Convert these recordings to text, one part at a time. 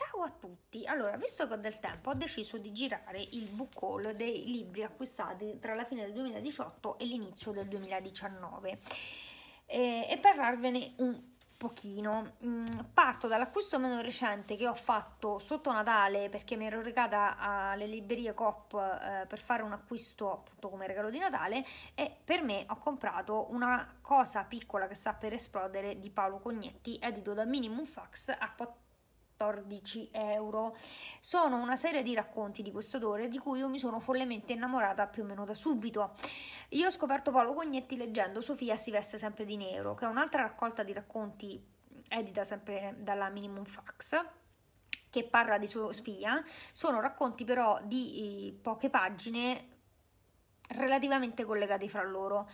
Ciao a tutti! Allora, visto che ho del tempo, ho deciso di girare il book haul dei libri acquistati tra la fine del 2018 e l'inizio del 2019 eh, e parlarvene un pochino. Mm, parto dall'acquisto meno recente che ho fatto sotto Natale perché mi ero recata alle librerie Coop eh, per fare un acquisto appunto come regalo di Natale e per me ho comprato una cosa piccola che sta per esplodere di Paolo Cognetti edito da Minimum Fax a 14 14 euro. Sono una serie di racconti di questo autore di cui io mi sono follemente innamorata più o meno da subito. Io ho scoperto Paolo Cognetti leggendo Sofia si veste sempre di nero, che è un'altra raccolta di racconti edita sempre dalla Minimum Fax che parla di Sofia, sono racconti però di eh, poche pagine relativamente collegati fra loro.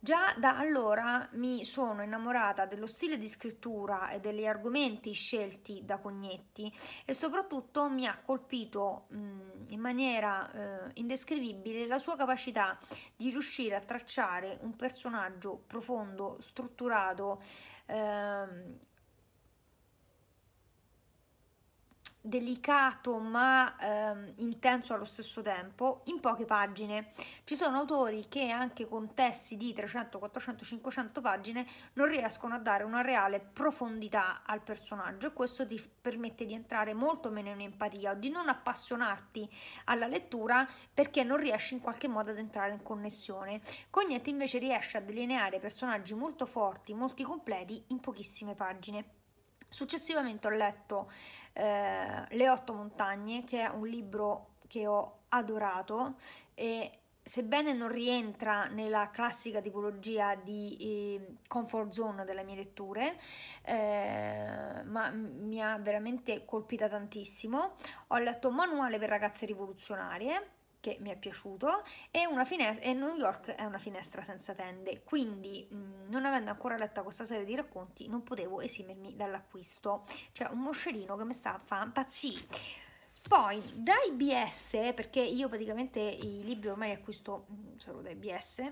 Già da allora mi sono innamorata dello stile di scrittura e degli argomenti scelti da Cognetti e soprattutto mi ha colpito mh, in maniera eh, indescrivibile la sua capacità di riuscire a tracciare un personaggio profondo, strutturato, eh, delicato ma ehm, intenso allo stesso tempo in poche pagine. Ci sono autori che anche con testi di 300, 400, 500 pagine non riescono a dare una reale profondità al personaggio e questo ti permette di entrare molto meno in empatia o di non appassionarti alla lettura perché non riesci in qualche modo ad entrare in connessione. cognetti invece riesce a delineare personaggi molto forti, molto completi in pochissime pagine. Successivamente ho letto eh, Le otto montagne, che è un libro che ho adorato e sebbene non rientra nella classica tipologia di eh, comfort zone delle mie letture, eh, ma mi ha veramente colpita tantissimo. Ho letto Manuale per ragazze rivoluzionarie che mi è piaciuto e, e, New York è una finestra senza tende quindi mh, mm, non avendo ancora letto questa serie di racconti non potevo esimermi dall'acquisto cioè un moscerino che mi sta a fa pazzi poi da IBS perché io praticamente i libri ormai li acquisto mm, solo da IBS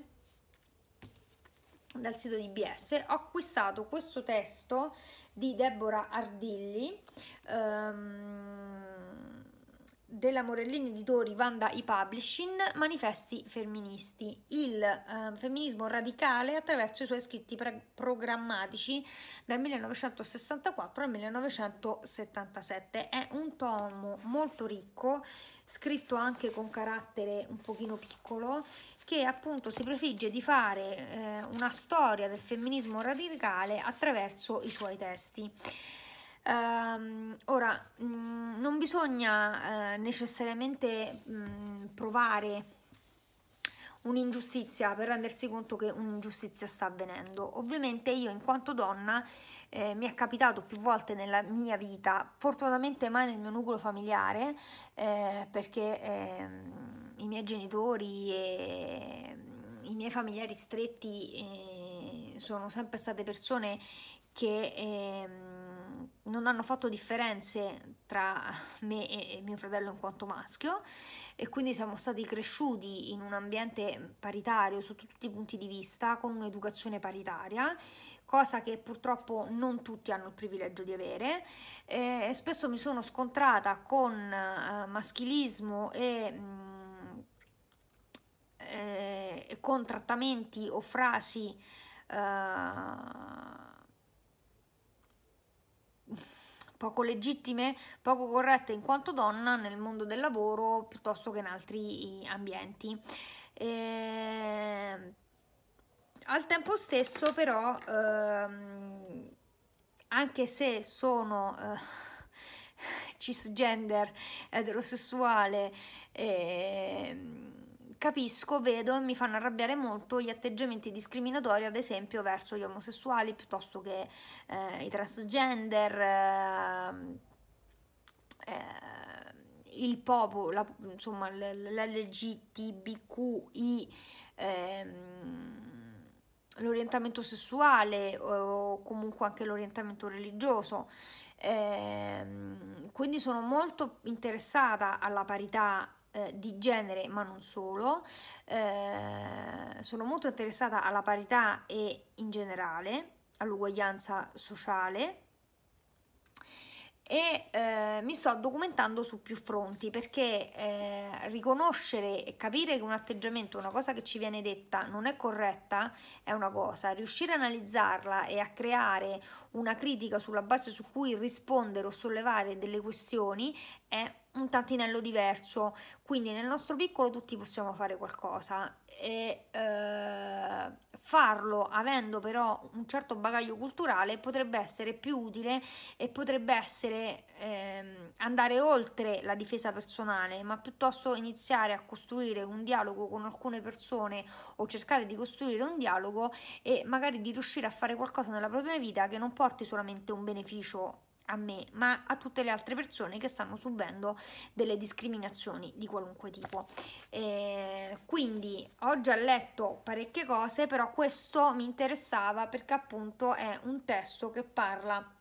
dal sito di IBS ho acquistato questo testo di Deborah Ardilli um, della Morellini Editori Vanda i Publishing, Manifesti Femministi, il eh, femminismo radicale attraverso i suoi scritti programmatici dal 1964 al 1977. È un tomo molto ricco, scritto anche con carattere un pochino piccolo, che appunto si prefigge di fare eh, una storia del femminismo radicale attraverso i suoi testi. Ehm, ora, mm, non bisogna eh, necessariamente mm, provare un'ingiustizia per rendersi conto che un'ingiustizia sta avvenendo. Ovviamente io in quanto donna eh, mi è capitato più volte nella mia vita, fortunatamente mai nel mio nucleo familiare, eh, perché eh, i miei genitori e mm, i miei familiari stretti eh, sono sempre state persone che ehm, non hanno fatto differenze tra me e mio fratello in quanto maschio e quindi siamo stati cresciuti in un ambiente paritario sotto tutti i punti di vista, con un'educazione paritaria, cosa che purtroppo non tutti hanno il privilegio di avere. E spesso mi sono scontrata con eh, maschilismo e... Mh, mm, eh, con trattamenti o frasi uh, poco legittime, poco corrette in quanto donna nel mondo del lavoro piuttosto che in altri ambienti. E... Ehm, al tempo stesso però, ehm, anche se sono eh, cisgender, eterosessuale, ehm, capisco, vedo e mi fanno arrabbiare molto gli atteggiamenti discriminatori, ad esempio, verso gli omosessuali piuttosto che eh, i transgender, eh, eh, il popolo, la, insomma, l'LGTBQI. Ehm, l'orientamento sessuale o comunque anche l'orientamento religioso ehm, quindi sono molto interessata alla parità eh, di genere, ma non solo. Eh, sono molto interessata alla parità e in generale all'uguaglianza sociale e eh, mi sto documentando su più fronti perché eh, riconoscere e capire che un atteggiamento, una cosa che ci viene detta non è corretta è una cosa, riuscire a analizzarla e a creare una critica sulla base su cui rispondere o sollevare delle questioni è un tantinello diverso, quindi nel nostro piccolo tutti possiamo fare qualcosa e eh, farlo avendo però un certo bagaglio culturale potrebbe essere più utile e potrebbe essere eh, andare oltre la difesa personale, ma piuttosto iniziare a costruire un dialogo con alcune persone o cercare di costruire un dialogo e magari di riuscire a fare qualcosa nella propria vita che non porti solamente un beneficio a me, ma a tutte le altre persone che stanno subendo delle discriminazioni di qualunque tipo. Eh, quindi ho già letto parecchie cose, però questo mi interessava perché appunto è un testo che parla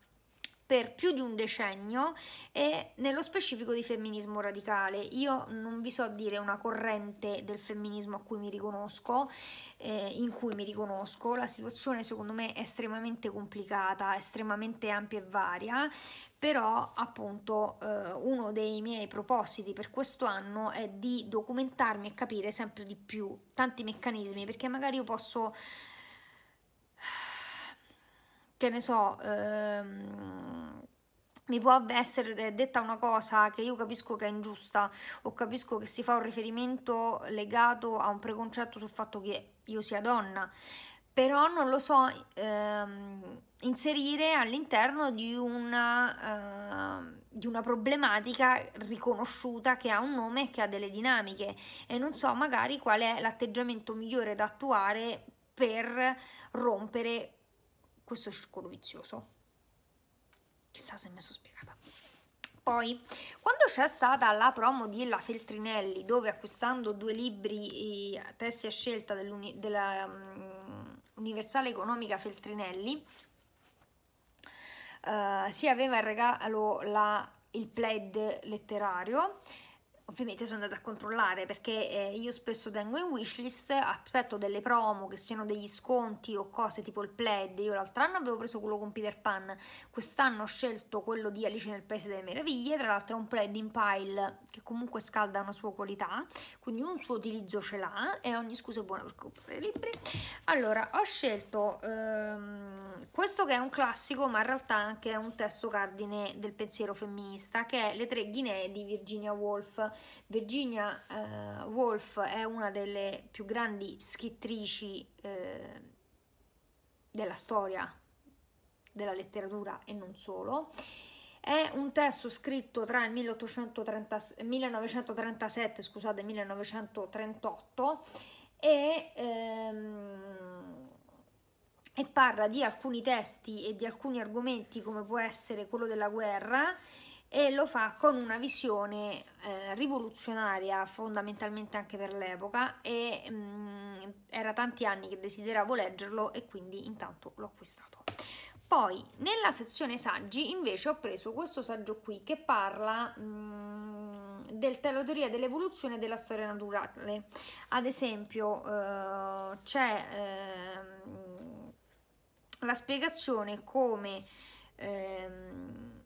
per più di un decennio e nello specifico di femminismo radicale. Io non vi so dire una corrente del femminismo a cui mi riconosco, eh, in cui mi riconosco, la situazione secondo me è estremamente complicata, estremamente ampia e varia, però appunto eh, uno dei miei propositi per questo anno è di documentarmi e capire sempre di più tanti meccanismi perché magari io posso che ne so, ehm, mi può essere detta una cosa che io capisco che è ingiusta o capisco che si fa un riferimento legato a un preconcetto sul fatto che io sia donna, però non lo so ehm, inserire all'interno di una, eh, di una problematica riconosciuta che ha un nome e che ha delle dinamiche e non so magari qual è l'atteggiamento migliore da attuare per rompere questo circolo vizioso. Chissà se mi sono spiegata. Poi, quando c'è stata la promo di La Feltrinelli, dove acquistando due libri testi a scelta dell'Universale mm, um, Economica Feltrinelli, uh, si aveva in regalo la, il plaid letterario, ovviamente sono andata a controllare perché eh, io spesso tengo in wishlist, aspetto delle promo che siano degli sconti o cose tipo il plaid. Io l'altro anno avevo preso quello con Peter Pan, quest'anno ho scelto quello di Alice nel Paese delle Meraviglie. Tra l'altro è un plaid in pile che comunque scalda una sua qualità, quindi un suo utilizzo ce l'ha e ogni scusa è buona per comprare libri. Allora, ho scelto. Ehm, questo che è un classico, ma in realtà anche un testo cardine del pensiero femminista, che è Le tre Guinee di Virginia Woolf. Virginia eh, Woolf è una delle più grandi scrittrici eh, della storia, della letteratura e non solo. È un testo scritto tra il 1830, 1937 e 1938 e ehm, parla di alcuni testi e di alcuni argomenti come può essere quello della guerra e lo fa con una visione eh, rivoluzionaria fondamentalmente anche per l'epoca e mh, mm, era tanti anni che desideravo leggerlo e quindi intanto l'ho acquistato. Poi nella sezione saggi invece ho preso questo saggio qui che parla mh, mm, del teoria dell'evoluzione della storia naturale. Ad esempio eh, c'è... Eh, la spiegazione come ehm,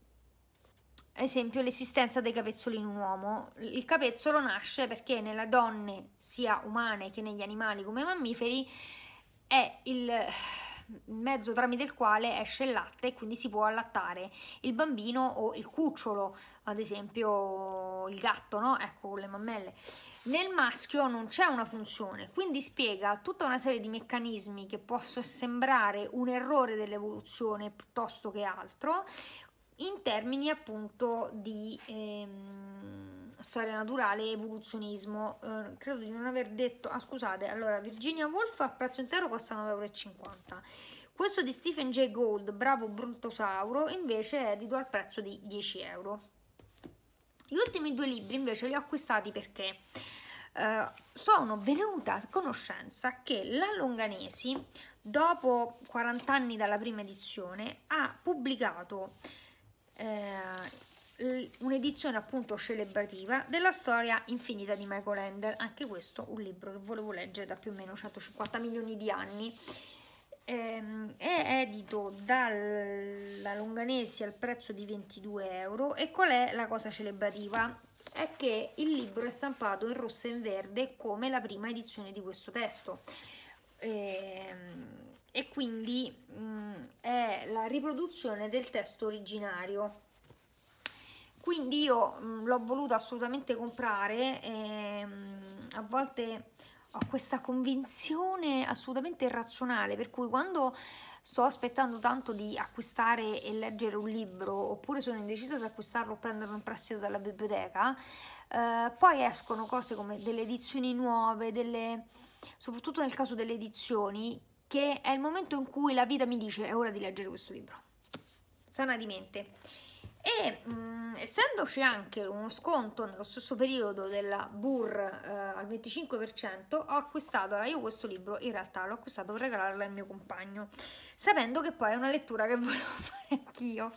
esempio l'esistenza dei capezzoli in un uomo. Il capezzolo nasce perché nelle donne sia umane che negli animali come mammiferi è il mezzo tramite il quale esce il latte e quindi si può allattare il bambino o il cucciolo, ad esempio il gatto, no? Ecco, con le mammelle. Nel maschio non c'è una funzione, quindi spiega tutta una serie di meccanismi che possono sembrare un errore dell'evoluzione piuttosto che altro, in termini appunto di... Ehm, storia naturale e evoluzionismo. Eh, credo di non aver detto... Ah, scusate, allora, Virginia Woolf a prezzo intero costa 9,50 euro. Questo di Stephen J. Gold, bravo Brontosauro, invece è edito al prezzo di 10 euro. Gli ultimi due libri invece li ho acquistati perché eh, sono venuta a conoscenza che la Longanesi, dopo 40 anni dalla prima edizione, ha pubblicato... Eh, un'edizione appunto celebrativa della storia infinita di Michael Ender, anche questo un libro che volevo leggere da più o meno 150 milioni di anni, ehm, è edito dalla Longanesi al prezzo di 22 euro e qual è la cosa celebrativa? È che il libro è stampato in rosso e in verde come la prima edizione di questo testo. Ehm, e quindi mh, mm, è la riproduzione del testo originario quindi io l'ho voluto assolutamente comprare e, ehm, a volte ho questa convinzione assolutamente irrazionale per cui quando sto aspettando tanto di acquistare e leggere un libro oppure sono indecisa se acquistarlo o prenderlo in prestito dalla biblioteca eh, poi escono cose come delle edizioni nuove delle, soprattutto nel caso delle edizioni che è il momento in cui la vita mi dice è ora di leggere questo libro sana di mente e mh, mm, essendoci anche uno sconto nello stesso periodo della Burr eh, al 25% ho acquistato, allora io questo libro in realtà l'ho acquistato per regalarlo al mio compagno sapendo che poi è una lettura che volevo fare anch'io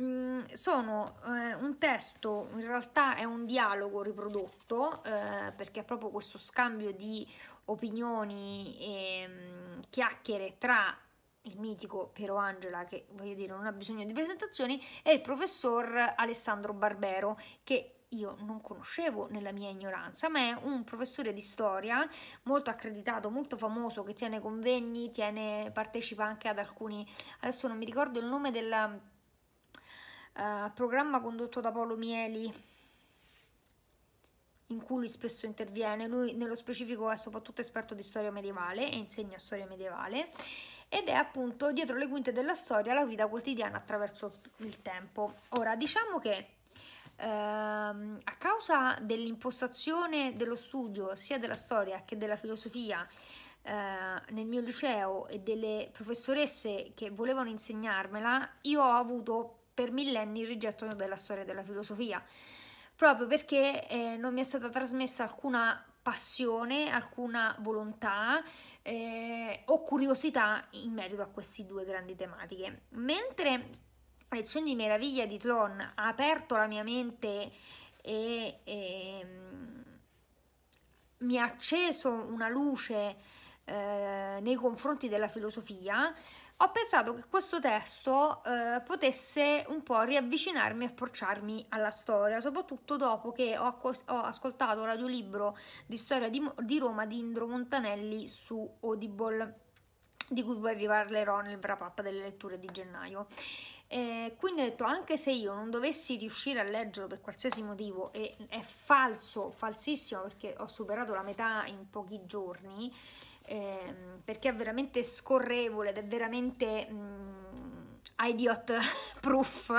mm, sono eh, un testo, in realtà è un dialogo riprodotto eh, perché è proprio questo scambio di opinioni e mh, mm, chiacchiere tra il mitico Piero Angela, che voglio dire non ha bisogno di presentazioni, e il professor Alessandro Barbero, che io non conoscevo nella mia ignoranza, ma è un professore di storia molto accreditato, molto famoso, che tiene convegni, tiene, partecipa anche ad alcuni, adesso non mi ricordo il nome del uh, programma condotto da Paolo Mieli, in cui lui spesso interviene, lui nello specifico è soprattutto esperto di storia medievale e insegna storia medievale ed è appunto dietro le quinte della storia la vita quotidiana attraverso il tempo. Ora, diciamo che ehm, a causa dell'impostazione dello studio sia della storia che della filosofia eh, nel mio liceo e delle professoresse che volevano insegnarmela, io ho avuto per millenni il rigetto della storia e della filosofia, proprio perché eh, non mi è stata trasmessa alcuna passione, alcuna volontà eh, o curiosità in merito a queste due grandi tematiche. Mentre Lezioni di meraviglia di Tron ha aperto la mia mente e, e ehm, mi ha acceso una luce eh, nei confronti della filosofia, ho pensato che questo testo eh, potesse un po' riavvicinarmi e approcciarmi alla storia, soprattutto dopo che ho, ho ascoltato l'audiolibro di storia di, di Roma di Indro Montanelli su Audible, di cui poi vi parlerò nel wrap-up delle letture di gennaio. Eh, quindi ho detto, anche se io non dovessi riuscire a leggerlo per qualsiasi motivo, e è falso, falsissimo, perché ho superato la metà in pochi giorni, ehm, perché è veramente scorrevole ed è veramente mh, mm, idiot proof,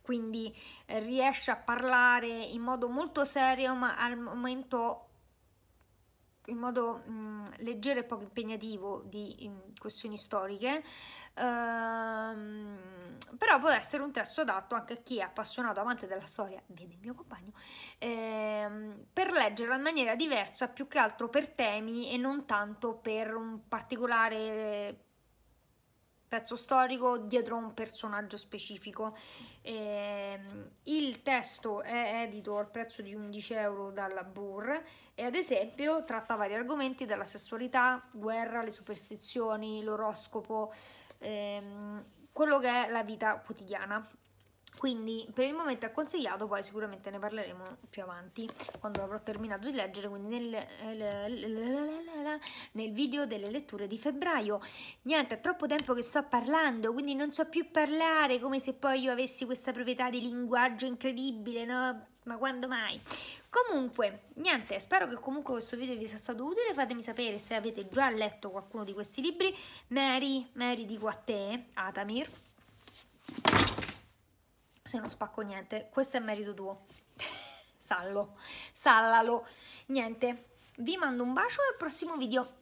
quindi riesce a parlare in modo molto serio ma al momento in modo mh, mm, leggero e poco impegnativo di mm, questioni storiche, ehm, però può essere un testo adatto anche a chi è appassionato, amante della storia, vede il mio compagno, ehm, per leggerla in maniera diversa, più che altro per temi e non tanto per un particolare pezzo storico dietro un personaggio specifico. Ehm, testo è edito al prezzo di 11 euro dalla Burr e ad esempio tratta vari argomenti dalla sessualità, guerra, le superstizioni, l'oroscopo, ehm, quello che è la vita quotidiana quindi per il momento è consigliato, poi sicuramente ne parleremo più avanti quando l'avrò terminato di leggere, quindi nel, eh, nel, video delle letture di febbraio. Niente, è troppo tempo che sto parlando, quindi non so più parlare come se poi io avessi questa proprietà di linguaggio incredibile, no? Ma quando mai? Comunque, niente, spero che comunque questo video vi sia stato utile, fatemi sapere se avete già letto qualcuno di questi libri. Mary, Mary dico a te, Atamir se non spacco niente, questo è merito tuo. Sallo, sallalo. Niente, vi mando un bacio e al prossimo video.